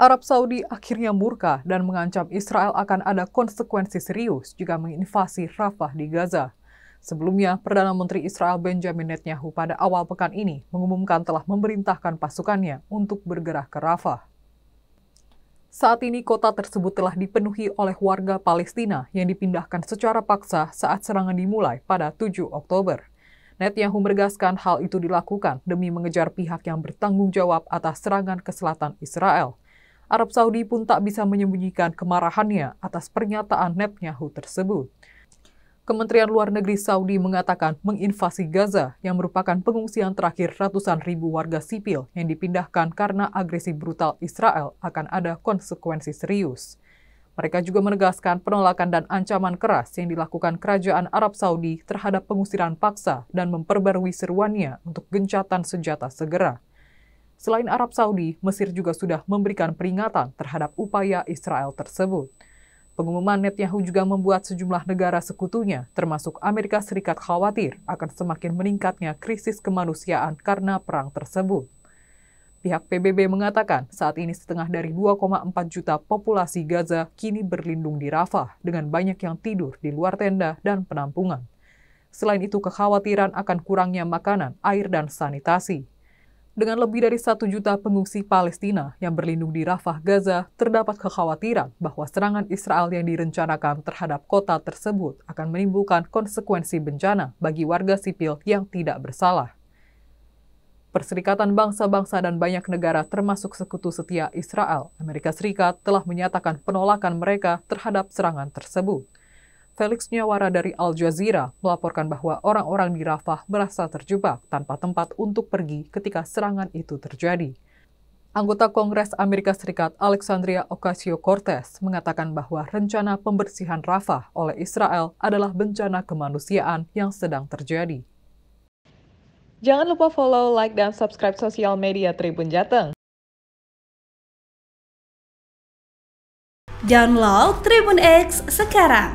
Arab Saudi akhirnya murka dan mengancam Israel akan ada konsekuensi serius jika menginvasi Rafah di Gaza. Sebelumnya, Perdana Menteri Israel Benjamin Netanyahu pada awal pekan ini mengumumkan telah memerintahkan pasukannya untuk bergerak ke Rafah. Saat ini kota tersebut telah dipenuhi oleh warga Palestina yang dipindahkan secara paksa saat serangan dimulai pada 7 Oktober. Netanyahu meregaskan hal itu dilakukan demi mengejar pihak yang bertanggung jawab atas serangan ke selatan Israel. Arab Saudi pun tak bisa menyembunyikan kemarahannya atas pernyataan Netanyahu tersebut. Kementerian Luar Negeri Saudi mengatakan menginvasi Gaza yang merupakan pengungsian terakhir ratusan ribu warga sipil yang dipindahkan karena agresi brutal Israel akan ada konsekuensi serius. Mereka juga menegaskan penolakan dan ancaman keras yang dilakukan kerajaan Arab Saudi terhadap pengusiran paksa dan memperbarui seruannya untuk gencatan senjata segera. Selain Arab Saudi, Mesir juga sudah memberikan peringatan terhadap upaya Israel tersebut. Pengumuman Netanyahu juga membuat sejumlah negara sekutunya, termasuk Amerika Serikat khawatir akan semakin meningkatnya krisis kemanusiaan karena perang tersebut. Pihak PBB mengatakan saat ini setengah dari 2,4 juta populasi Gaza kini berlindung di Rafah dengan banyak yang tidur di luar tenda dan penampungan. Selain itu kekhawatiran akan kurangnya makanan, air, dan sanitasi. Dengan lebih dari satu juta pengungsi Palestina yang berlindung di Rafah, Gaza, terdapat kekhawatiran bahwa serangan Israel yang direncanakan terhadap kota tersebut akan menimbulkan konsekuensi bencana bagi warga sipil yang tidak bersalah. Perserikatan bangsa-bangsa dan banyak negara termasuk sekutu setia Israel, Amerika Serikat telah menyatakan penolakan mereka terhadap serangan tersebut. Felix Nyawara dari Al Jazeera melaporkan bahwa orang-orang di Rafah merasa terjebak tanpa tempat untuk pergi ketika serangan itu terjadi. Anggota Kongres Amerika Serikat Alexandria Ocasio-Cortez mengatakan bahwa rencana pembersihan Rafah oleh Israel adalah bencana kemanusiaan yang sedang terjadi. Jangan lupa follow, like, dan subscribe sosial media Tribun Jateng. Download Tribun X sekarang